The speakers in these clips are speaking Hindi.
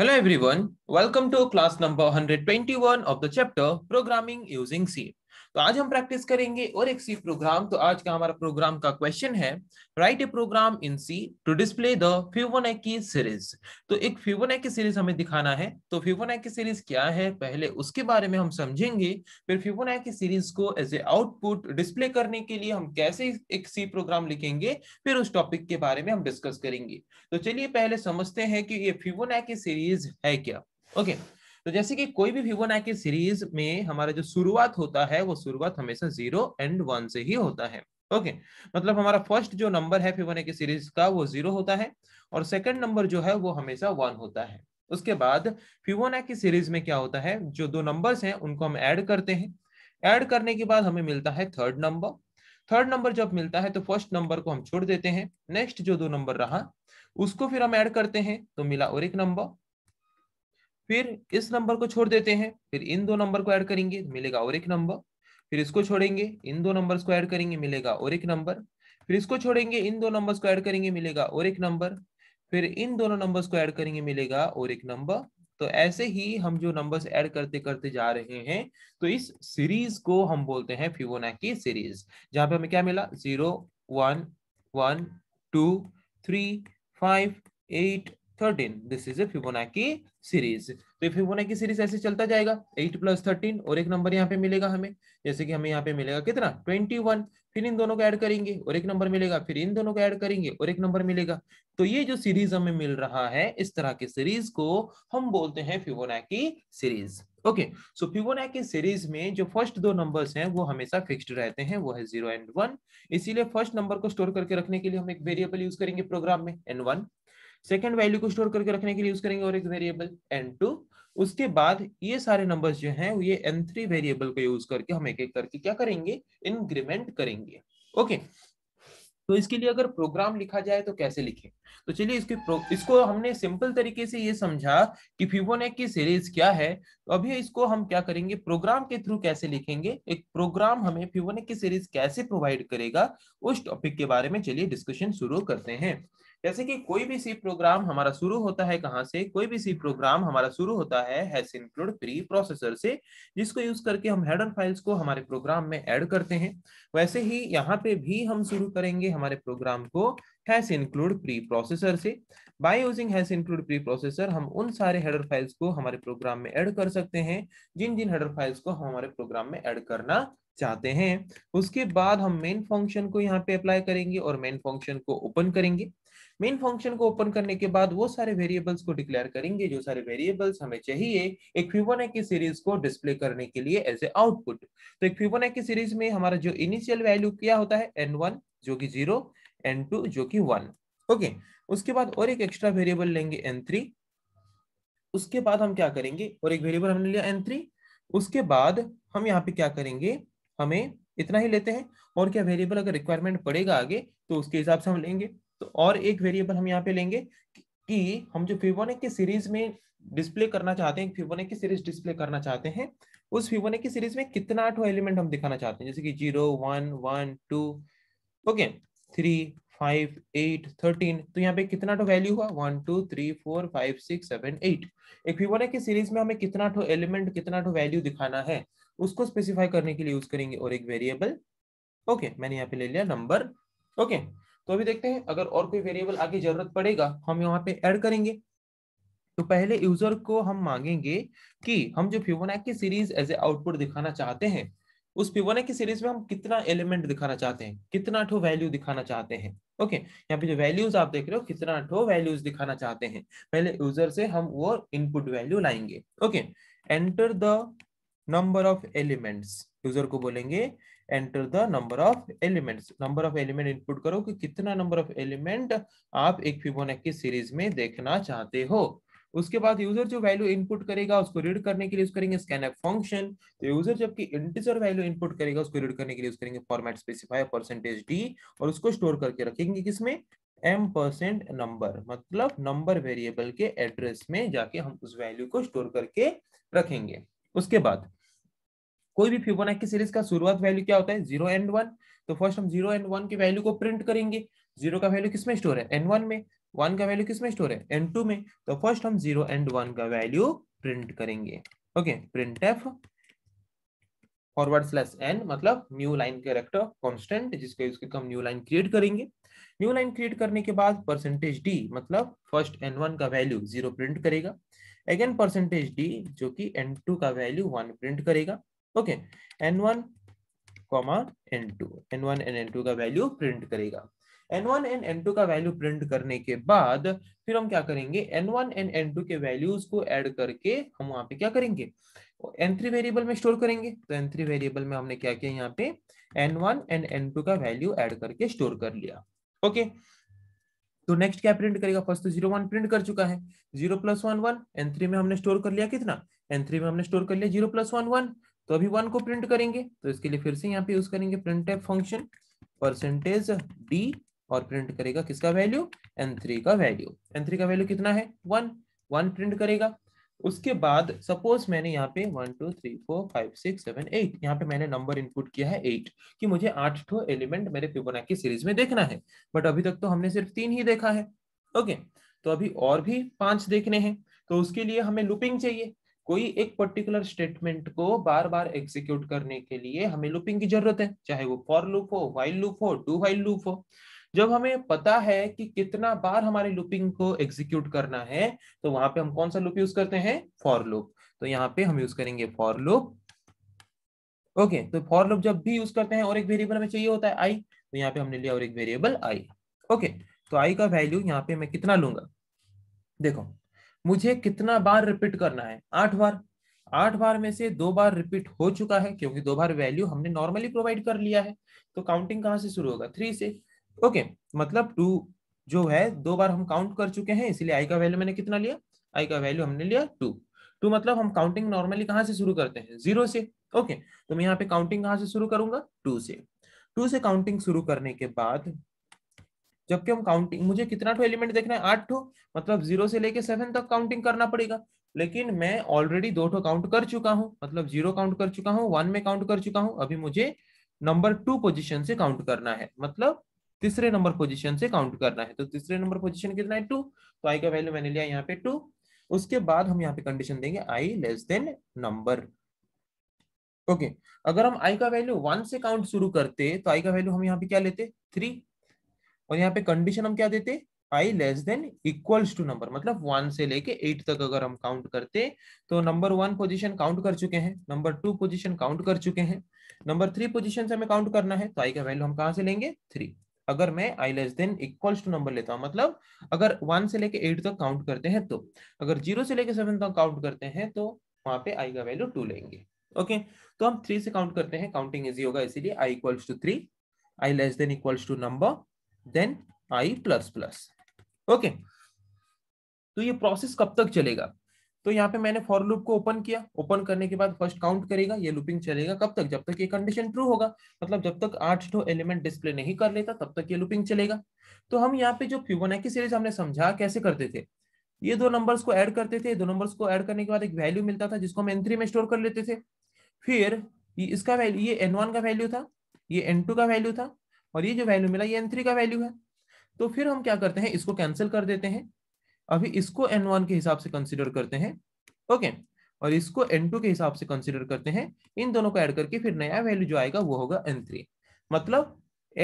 Hello everyone, welcome to class number 121 of the chapter Programming using C. तो आज हम प्रैक्टिस करेंगे और एक सी प्रोग्राम तो आज का हमारा प्रोग्राम का क्वेश्चन है write a program in C to display the Fibonacci series तो एक फ्यूवोनेकी सीरीज हमें दिखाना है तो फ्यूवोनेकी सीरीज क्या है पहले उसके बारे में हम समझेंगे फिर फ्यूवोनेकी सीरीज को एज ए आउटपुट डिस्प्ले करने के लिए हम कैसे एक सी प्रोग्राम लिखेंगे फिर उस टॉपिक के बारे में हम डिस्कस करेंगे तो चलिए पहले समझते हैं कि ये फ्यूवोनेकी सीरीज है क्या ओके okay. तो जैसे कि कोई भी की सीरीज में हमारा जो शुरुआत होता है वो शुरुआत हमेशा जीरो एंड वन से ही होता है ओके मतलब हमारा फर्स्ट जो नंबर है की सीरीज का वो जीरो होता है और सेकंड नंबर जो है वो हमेशा वन होता है उसके बाद की सीरीज में क्या होता है जो दो नंबर्स हैं उनको हम ऐड करते हैं ऐड करने के बाद हमें मिलता है थर्ड नंबर थर्ड नंबर जब मिलता है तो फर्स्ट नंबर को हम छोड़ देते हैं नेक्स्ट जो दो नंबर रहा उसको फिर हम ऐड करते हैं तो मिला और एक नंबर फिर इस नंबर को छोड़ देते हैं फिर इन दो नंबर को ऐड करेंगे मिलेगा और एक नंबर फिर इसको छोड़ेंगे इन दो नंबर्स को ऐड करेंगे मिलेगा और एक नंबर फिर इसको छोड़ेंगे इन दो नंबर्स को ऐड करेंगे मिलेगा और एक नंबर फिर इन दोनों नंबर्स को ऐड करेंगे मिलेगा और एक नंबर तो ऐसे ही हम जो नंबर्स ऐड करते करते जा रहे हैं तो इस सीरीज को हम बोलते हैं की सीरीज जहां पे हमें क्या मिला zero one one two three five eight thirteen this is a की सीरीज तो फिबोनाची सीरीज ऐसे चलता जाएगा एट प्लस थर्टीन और एक नंबर यहाँ पे मिलेगा हमें जैसे कि हमें यहाँ पे मिलेगा कितना ट्वेंटी वन फिर इन दोनों को ऐड करेंगे और एक नंबर मिलेगा फिर इन दोनों को ऐड करेंगे और एक नंबर मिलेगा तो ये जो सीरीज हमें मिल रहा है इस तरह की सीरीज को हम बोलते हैं की सीरीज ओके सो की सीरीज में जो फर्स्ट दो नंबर्स हैं वो हमेशा फिक्स्ड रहते हैं वो है जीरो एंड वन इसीलिए फर्स्ट नंबर को स्टोर करके रखने के लिए हम एक वेरिएबल यूज करेंगे प्रोग्राम में एन वन सेकेंड वैल्यू को स्टोर करके रखने के लिए यूज करेंगे और एक वेरिएबल एन टू उसके बाद ये सारे नंबर्स जो हैं ये एन थ्री वेरिएबल को यूज करके हम एक एक करके क्या करेंगे इंक्रीमेंट करेंगे ओके तो इसके लिए अगर प्रोग्राम लिखा जाए तो कैसे लिखें तो चलिए इसके इसको हमने सिंपल तरीके से ये समझा कि फिबोनेक की सीरीज क्या है तो अभी इसको हम क्या करेंगे प्रोग्राम के थ्रू कैसे लिखेंगे एक प्रोग्राम हमें फिबोनेक की सीरीज कैसे प्रोवाइड करेगा उस टॉपिक के बारे में चलिए डिस्कशन शुरू करते हैं जैसे कि कोई भी सी प्रोग्राम हमारा शुरू होता है कहाँ से कोई भी सी प्रोग्राम हमारा शुरू होता है हैस इंक्लूड प्री प्रोसेसर से जिसको यूज करके हम हेडर फाइल्स को हमारे प्रोग्राम में ऐड करते हैं वैसे ही यहाँ पे भी हम शुरू करेंगे हमारे प्रोग्राम को हैस इंक्लूड प्री प्रोसेसर से by using hash include preprocessor हम उन सारे हेडर फाइल्स को हमारे प्रोग्राम में एड कर सकते हैं जिन जिन हेडर फाइल्स को हमारे प्रोग्राम में एड करना चाहते हैं उसके बाद हम मेन फंक्शन को यहाँ पे अप्लाई करेंगे और मेन फंक्शन को ओपन करेंगे मेन फंक्शन को ओपन करने के बाद वो सारे वेरिएबल्स को डिक्लेयर करेंगे जो सारे वेरिएबल्स हमें चाहिए एक फिबोनाची की सीरीज को डिस्प्ले करने के लिए एज ए आउटपुट तो एक फिबोनाची की सीरीज में हमारा जो इनिशियल वैल्यू क्या होता है एन वन जो कि जीरो एन टू जो कि वन ओके उसके बाद और एक एक्स्ट्रा वेरिएबल लेंगे एन थ्री उसके बाद हम क्या करेंगे और एक वेरिएबल हमने लिया एन थ्री उसके बाद हम यहाँ पे क्या करेंगे हमें इतना ही लेते हैं और क्या वेरिएबल अगर रिक्वायरमेंट पड़ेगा आगे तो उसके हिसाब से हम लेंगे तो और एक वेरिएबल हम यहाँ पे लेंगे कि हम जो फिबोनेक की सीरीज में डिस्प्ले करना चाहते हैं फिबोनेक की सीरीज डिस्प्ले करना चाहते हैं उस फिबोनेक की सीरीज में कितना आठ एलिमेंट हम दिखाना चाहते हैं जैसे कि zero one one two okay three five eight thirteen तो यहाँ पे कितना तो वैल्यू हुआ one two three four five six seven eight एक फिबोनेक की सीरीज में हमें कितना तो एलिमेंट कितना तो वैल्यू दिखाना है उसको स्पेसिफाई करने के लिए यूज करेंगे और एक वेरिएबल ओके okay, मैंने यहाँ पे ले लिया नंबर ओके okay, तो अभी देखते हैं अगर और कोई वेरिएबल आगे जरूरत पड़ेगा हम यहाँ पे ऐड करेंगे तो पहले यूजर को हम मांगेंगे कि हम जो फिबोनाक की सीरीज एज ए आउटपुट दिखाना चाहते हैं उस फिबोनाक की सीरीज में हम कितना एलिमेंट दिखाना चाहते हैं कितना ठो वैल्यू दिखाना चाहते हैं ओके यहाँ पे जो वैल्यूज आप देख रहे हो कितना ठो वैल्यूज दिखाना चाहते हैं पहले यूजर से हम वो इनपुट वैल्यू लाएंगे okay enter the number of elements user को बोलेंगे enter the number of elements number of element input करो कि कितना नंबर ऑफ एलिमेंट आप एक फिबोनाची सीरीज में देखना चाहते हो उसके बाद यूजर जो वैल्यू इनपुट करेगा उसको रीड करने के लिए यूज करेंगे स्कैन स्कैनएफ फंक्शन तो यूजर जबकि इंटीजर वैल्यू इनपुट करेगा उसको रीड करने के लिए यूज करेंगे फॉर्मेट स्पेसिफाई परसेंटेज डी और उसको स्टोर करके रखेंगे किसमें एम परसेंट नंबर मतलब नंबर वेरिएबल के एड्रेस में जाके हम उस वैल्यू को स्टोर करके रखेंगे उसके बाद कोई भी फिबोनाची सीरीज का शुरुआत वैल्यू क्या होता है जीरो एंड वन तो फर्स्ट हम जीरो एंड वन की वैल्यू को प्रिंट करेंगे जीरो का वैल्यू किसमें स्टोर है एन वन में वन का वैल्यू किसमें स्टोर है एन टू में तो फर्स्ट हम जीरो एंड वन का वैल्यू प्रिंट करेंगे okay printf forward slash n मतलब न्यू लाइन कैरेक्टर कांस्टेंट जिसके करके हम न्यू लाइन क्रिएट करेंगे न्यू लाइन क्रिएट करने के बाद परसेंटेज डी मतलब फर्स्ट एन वन का वैल्यू जीरो प्रिंट करेगा अगेन परसेंटेज डी जो कि एन टू का वैल्यू वन प्रिंट करेगा okay n one comma n two n one and N two का वैल्यू प्रिंट करेगा n one and N two का वैल्यू प्रिंट करने के बाद फिर हम क्या करेंगे N one and N two के वैल्यूज को एड करके हम वहां पे क्या करेंगे एन थ्री वेरिएबल में स्टोर करेंगे तो एन थ्री वेरिएबल में हमने क्या किया यहाँ पे n one and N two का वैल्यू एड करके स्टोर कर लिया ओके तो नेक्स्ट क्या प्रिंट करेगा फर्स्ट तो जीरो वन प्रिंट कर चुका है zero plus one one n three में हमने स्टोर कर लिया कितना एन थ्री में हमने स्टोर कर लिया जीरो प्लस वन वन तो अभी वन को प्रिंट करेंगे तो इसके लिए फिर से यहाँ पे यूज करेंगे प्रिंट फंक्शन परसेंटेज डी और प्रिंट करेगा किसका वैल्यू एन थ्री का वैल्यू एन थ्री का वैल्यू कितना है वन वन प्रिंट करेगा उसके बाद सपोज मैंने यहाँ पे one two three four five six seven eight यहाँ पे मैंने नंबर इनपुट किया है एट कि मुझे आठ ठो एलिमेंट मेरे फिबोना की सीरीज में देखना है बट अभी तक तो हमने सिर्फ तीन ही देखा है ओके तो अभी और भी पांच देखने हैं तो उसके लिए हमें लूपिंग चाहिए कोई एक पर्टिकुलर स्टेटमेंट को बार बार एग्जीक्यूट करने के लिए हमें लूपिंग की जरूरत है चाहे वो फॉर लूप हो वाइल लूप हो टू वाइल लूप हो जब हमें पता है कि कितना बार हमारे लूपिंग को एग्जीक्यूट करना है तो वहां पे हम कौन सा लूप यूज करते हैं फॉर लूप तो यहाँ पे हम यूज करेंगे फॉर लूप ओके तो फॉर लूप जब भी यूज करते हैं और एक वेरिएबल हमें चाहिए होता है आई तो यहाँ पे हमने लिया और एक वेरिएबल आई ओके तो आई का वैल्यू यहाँ पे मैं कितना लूंगा देखो मुझे कितना बार रिपीट करना है आठ बार आठ बार में से दो बार रिपीट हो चुका है क्योंकि दो बार वैल्यू हमने नॉर्मली प्रोवाइड कर लिया है तो काउंटिंग कहाँ से शुरू होगा थ्री से ओके मतलब टू जो है दो बार हम काउंट कर चुके हैं इसलिए आई का वैल्यू मैंने कितना लिया आई का वैल्यू हमने लिया टू टू मतलब हम काउंटिंग नॉर्मली कहाँ से शुरू करते हैं जीरो से ओके तो मैं यहाँ पे काउंटिंग कहाँ से शुरू करूंगा टू से टू से काउंटिंग शुरू करने के बाद जबकि हम काउंटिंग मुझे कितना एलिमेंट देखना है आठ मतलब जीरो से लेके सेवन तक काउंटिंग करना पड़ेगा लेकिन मैं ऑलरेडी दो ठो काउंट कर चुका हूँ मतलब जीरो काउंट कर चुका हूँ वन में काउंट कर चुका हूँ अभी मुझे नंबर टू पोजिशन से काउंट करना है मतलब तीसरे नंबर पोजिशन से काउंट करना है तो तीसरे नंबर पोजिशन कितना है टू तो आई का वैल्यू मैंने लिया यहाँ पे टू उसके बाद हम यहाँ पे कंडीशन देंगे i less than number okay अगर हम आई का वैल्यू वन से काउंट शुरू करते तो आई का वैल्यू हम यहाँ पे क्या लेते थ्री और यहाँ पे कंडीशन हम क्या देते i less than equals to number मतलब वन से लेके एट तक अगर हम काउंट करते तो नंबर वन पोजिशन काउंट कर चुके हैं नंबर टू पोजिशन काउंट कर चुके हैं नंबर थ्री पोजिशन से हमें काउंट करना है तो आई का वैल्यू हम कहाँ से लेंगे थ्री अगर मैं i less than equals to number लेता हूँ मतलब अगर वन से लेके एट तक काउंट करते हैं तो अगर जीरो से लेके सेवन तक काउंट करते हैं तो वहां पे आई का वैल्यू टू लेंगे ओके तो हम थ्री से काउंट करते हैं काउंटिंग इजी होगा इसीलिए i equals to three i less than equals to number then i plus plus okay तो ये प्रोसेस कब तक चलेगा तो यहाँ पे मैंने फॉर लूप को ओपन किया ओपन करने के बाद फर्स्ट काउंट करेगा ये लूपिंग चलेगा कब तक जब तक ये कंडीशन ट्रू होगा मतलब जब तक आठ तो एलिमेंट डिस्प्ले नहीं कर लेता तब तक ये लूपिंग चलेगा तो हम यहाँ पे जो फ्यूबोनाकी सीरीज हमने समझा कैसे करते थे ये दो नंबर्स को ऐड करते थे दो नंबर्स को ऐड करने के बाद एक वैल्यू मिलता था जिसको हम एन में स्टोर कर लेते थे फिर इसका वैल्यू ये एन का वैल्यू था ये एन का वैल्यू था और ये जो वैल्यू मिला ये एन थ्री का वैल्यू है तो फिर हम क्या करते हैं इसको कैंसिल कर देते हैं अभी इसको एन वन के हिसाब से कंसिडर करते हैं ओके और इसको एन टू के हिसाब से कंसिडर करते हैं इन दोनों को एड करके फिर नया वैल्यू जो आएगा वो होगा एन थ्री मतलब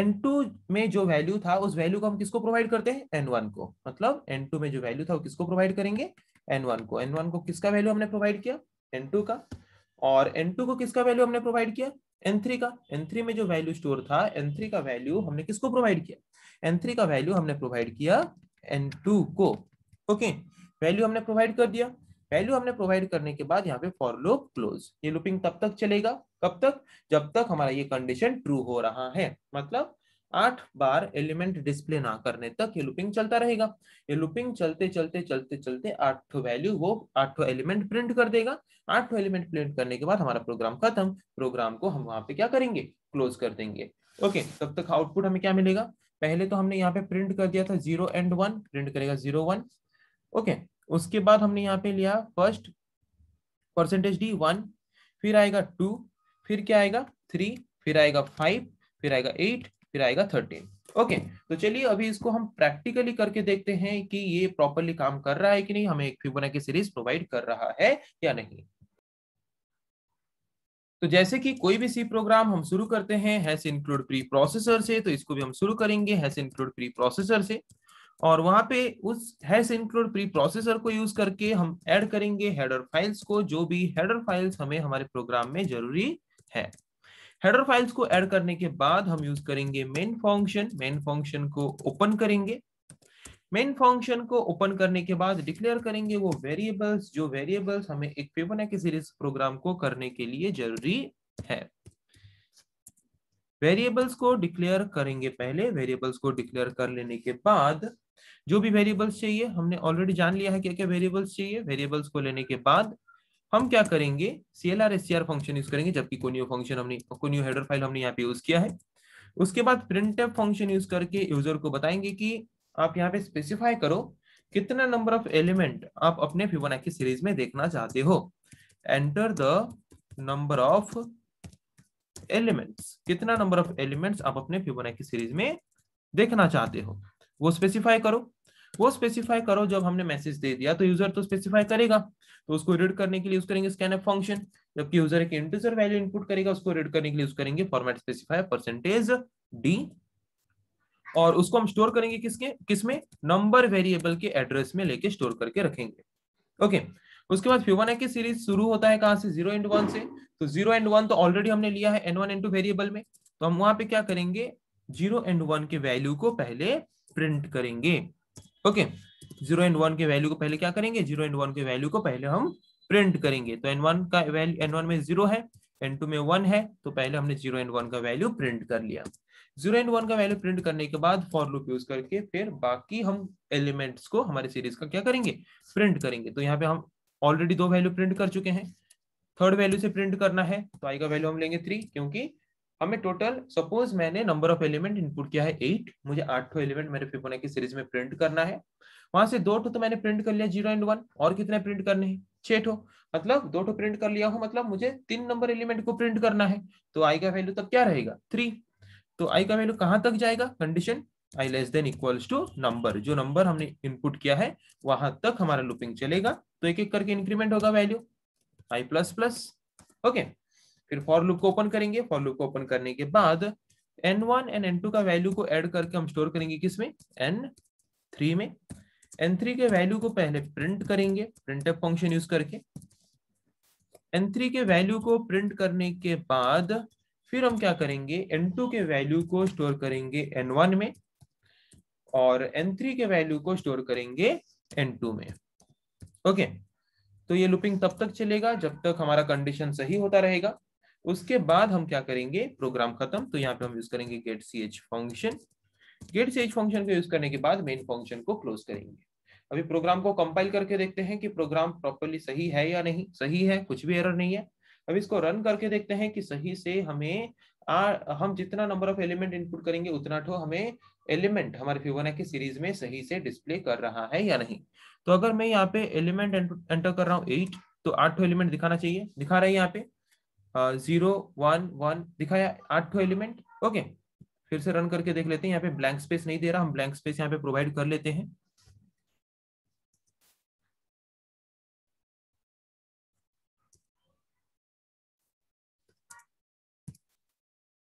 एन टू में जो वैल्यू था उस वैल्यू को हम किसको प्रोवाइड करते हैं एन वन को मतलब एन टू में जो वैल्यू था वो किसको प्रोवाइड करेंगे एन वन को एन वन को किसका वैल्यू हमने प्रोवाइड किया एन टू का और एन टू को किसका वैल्यू हमने प्रोवाइड किया थ्री का थ्री में जो वैल्यू स्टोर था थ्री का वैल्यू हमने किसको प्रोवाइड किया थ्री का वैल्यू हमने प्रोवाइड किया टू को ओके वैल्यू हमने प्रोवाइड कर दिया वैल्यू हमने प्रोवाइड करने के बाद यहाँ पे फॉर लूप क्लोज ये लूपिंग तब तक चलेगा कब तक जब तक हमारा ये कंडीशन ट्रू हो रहा है मतलब आठ बार एलिमेंट डिस्प्ले ना करने तक ये लुपिंग चलता रहेगा ये लुपिंग चलते चलते चलते चलते आठ वैल्यू वो आठ एलिमेंट प्रिंट कर देगा आठ एलिमेंट प्रिंट करने के बाद हमारा प्रोग्राम खत्म प्रोग्राम को हम वहां पे क्या करेंगे क्लोज कर देंगे ओके तब तक आउटपुट हमें क्या मिलेगा पहले तो हमने यहाँ पे प्रिंट कर दिया था जीरो एंड वन प्रिंट करेगा जीरो वन ओके उसके बाद हमने यहाँ पे लिया फर्स्ट परसेंटेज डी वन फिर आएगा टू फिर क्या आएगा थ्री फिर आएगा फाइव फिर आएगा एट फिर आएगा थर्टीन ओके okay, तो चलिए अभी इसको हम प्रैक्टिकली करके देखते हैं कि ये प्रॉपरली काम कर रहा है कि नहीं हमें एक की सीरीज प्रोवाइड कर रहा है या नहीं तो जैसे कि कोई भी सी प्रोग्राम हम शुरू करते हैं हैस इंक्लूड प्री प्रोसेसर से तो इसको भी हम शुरू करेंगे हैस इंक्लूड प्री प्रोसेसर से और वहां पे उस हैस इंक्लूड प्री प्रोसेसर को यूज करके हम ऐड करेंगे हेडर फाइल्स को जो भी हेडर फाइल्स हमें हमारे प्रोग्राम में जरूरी है हेडर फाइल्स को ऐड करने के बाद हम यूज करेंगे मेन फंक्शन मेन फंक्शन को ओपन करेंगे मेन फंक्शन को ओपन करने के बाद डिक्लेयर करेंगे वो वेरिएबल्स जो वेरिएबल्स हमें एक फिबोनाची सीरीज प्रोग्राम को करने के लिए जरूरी है वेरिएबल्स को डिक्लेयर करेंगे पहले वेरिएबल्स को डिक्लेयर कर लेने के बाद जो भी वेरिएबल्स चाहिए हमने ऑलरेडी जान लिया है क्या क्या वेरिएबल्स चाहिए वेरिएबल्स को लेने के बाद हम क्या करेंगे C L R S C R function use करेंगे जबकि न्यू फंक्शन हमने कोन्यू हेडर फाइल हमने यहाँ पे यूज किया है उसके बाद प्रिंट फंक्शन यूज करके यूजर को बताएंगे कि आप यहाँ पे स्पेसिफाई करो कितना नंबर ऑफ एलिमेंट आप अपने फिबोनाची सीरीज में देखना चाहते हो enter the number of elements कितना नंबर ऑफ एलिमेंट्स आप अपने फिबोनाची सीरीज में देखना चाहते हो वो स्पेसिफाई करो वो स्पेसिफाई करो जब हमने मैसेज दे दिया तो यूजर तो स्पेसिफाई करेगा तो उसको रीड करने के लिए यूज करेंगे स्कैन एफ फंक्शन जबकि यूजर एक इंटीजर वैल्यू इनपुट करेगा उसको रीड करने के लिए यूज करेंगे फॉर्मेट स्पेसिफायर परसेंटेज डी और उसको हम स्टोर करेंगे किसके किसमें नंबर वेरिएबल के एड्रेस में लेके स्टोर करके रखेंगे ओके उसके बाद फिबोनाची की सीरीज शुरू होता है कहां से जीरो एंड वन से तो जीरो एंड वन तो ऑलरेडी हमने लिया है N one and two variable में तो हम वहां पे क्या करेंगे जीरो एंड वन के वैल्यू को पहले प्रिंट करेंगे okay okay, zero and one के वैल्यू को पहले क्या करेंगे जीरो एंड वन के वैल्यू को पहले हम प्रिंट करेंगे तो एन वन का वैल्यू एन वन में जीरो है एन टू में वन है तो पहले हमने जीरो एंड वन का वैल्यू प्रिंट कर लिया जीरो एंड वन का वैल्यू प्रिंट करने के बाद फॉर लूप यूज करके फिर बाकी हम एलिमेंट्स को हमारे सीरीज का क्या करेंगे प्रिंट करेंगे तो यहाँ पे हम ऑलरेडी दो वैल्यू प्रिंट कर चुके हैं थर्ड वैल्यू से प्रिंट करना है तो आई का वैल्यू हम लेंगे थ्री क्योंकि हमें टोटल सपोज मैंने नंबर ऑफ एलिमेंट इनपुट किया है एट मुझे आठ एलिमेंट मेरे फिबोनाची सीरीज में प्रिंट करना है वहां से दो ठो तो मैंने प्रिंट कर लिया जीरो एंड वन और कितने प्रिंट करने हैं छह ठो मतलब दो ठो प्रिंट कर लिया हो मतलब मुझे तीन नंबर एलिमेंट को प्रिंट करना है तो आई का वैल्यू तब क्या रहेगा थ्री तो आई का वैल्यू कहां तक जाएगा condition I less than equals to number जो नंबर हमने इनपुट किया है वहां तक हमारा लुपिंग चलेगा तो एक एक करके इंक्रीमेंट होगा value I plus plus okay फिर फॉर लूप को ओपन करेंगे फॉर लूप को ओपन करने के बाद N one and N two का वैल्यू को एड करके हम स्टोर करेंगे किसमें एन थ्री में एन थ्री के वैल्यू को पहले प्रिंट करेंगे प्रिंट फंक्शन यूज करके एन थ्री के वैल्यू को प्रिंट करने के बाद फिर हम क्या करेंगे एन टू के वैल्यू को स्टोर करेंगे एन वन में और एन थ्री के वैल्यू को स्टोर करेंगे एन टू में ओके तो ये लूपिंग तब तक चलेगा जब तक हमारा कंडीशन सही होता रहेगा उसके बाद हम क्या करेंगे प्रोग्राम खत्म तो यहाँ पे हम यूज करेंगे get C H function get C H function को यूज करने के बाद मेन फंक्शन को क्लोज करेंगे अभी प्रोग्राम को कंपाइल करके देखते हैं कि प्रोग्राम प्रॉपरली सही है या नहीं सही है कुछ भी एरर नहीं है अब इसको रन करके देखते हैं कि सही से हमें आ, हम जितना नंबर ऑफ एलिमेंट इनपुट करेंगे उतना ठो तो हमें एलिमेंट हमारे की सीरीज में सही से डिस्प्ले कर रहा है या नहीं तो अगर मैं यहाँ पे एलिमेंट एंटर कर रहा हूँ एट तो आठ एलिमेंट दिखाना चाहिए दिखा रहा है यहाँ पे जीरो वन वन दिखाया आठ एलिमेंट ओके फिर से रन करके देख लेते हैं यहाँ पे ब्लैंक स्पेस नहीं दे रहा हम ब्लैंक स्पेस यहाँ पे प्रोवाइड कर लेते हैं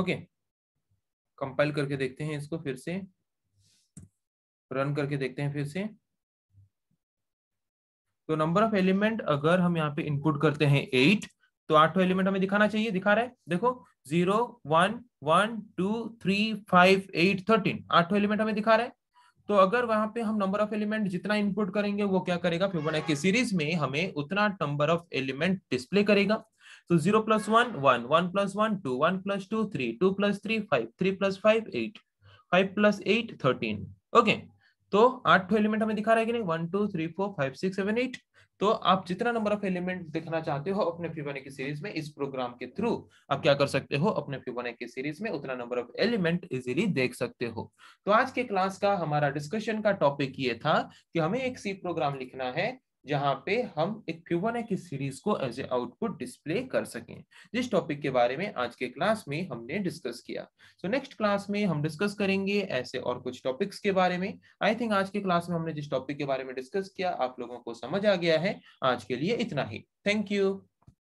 ओके कंपाइल करके देखते हैं इसको फिर से रन करके देखते हैं फिर से तो नंबर ऑफ एलिमेंट अगर हम यहाँ पे इनपुट करते हैं एट तो आठ एलिमेंट हमें दिखाना चाहिए दिखा रहा है देखो zero one one two three five eight thirteen आठों एलिमेंट हमें दिखा रहे हैं तो अगर वहां पे हम नंबर ऑफ एलिमेंट जितना इनपुट करेंगे वो क्या करेगा फिबोनाची सीरीज में हमें उतना नंबर ऑफ एलिमेंट डिस्प्ले करेगा तो zero plus one one one plus one two one plus two three two plus three five three plus five eight five plus eight thirteen okay तो आठ एलिमेंट हमें दिखा रहा है कि नहीं one two three four five six seven eight तो आप जितना नंबर ऑफ एलिमेंट देखना चाहते हो अपने फिबोने की सीरीज में इस प्रोग्राम के थ्रू आप क्या कर सकते हो अपने फिबोने की सीरीज में उतना नंबर ऑफ एलिमेंट इजीली देख सकते हो तो आज के क्लास का हमारा डिस्कशन का टॉपिक ये था कि हमें एक सी प्रोग्राम लिखना है जहां पे हम एक क्यूबन की सीरीज को एज ए आउटपुट डिस्प्ले कर सकें जिस टॉपिक के बारे में आज के क्लास में हमने डिस्कस किया सो नेक्स्ट क्लास में हम डिस्कस करेंगे ऐसे और कुछ टॉपिक्स के बारे में आई थिंक आज के क्लास में हमने जिस टॉपिक के बारे में डिस्कस किया आप लोगों को समझ आ गया है आज के लिए इतना ही थैंक यू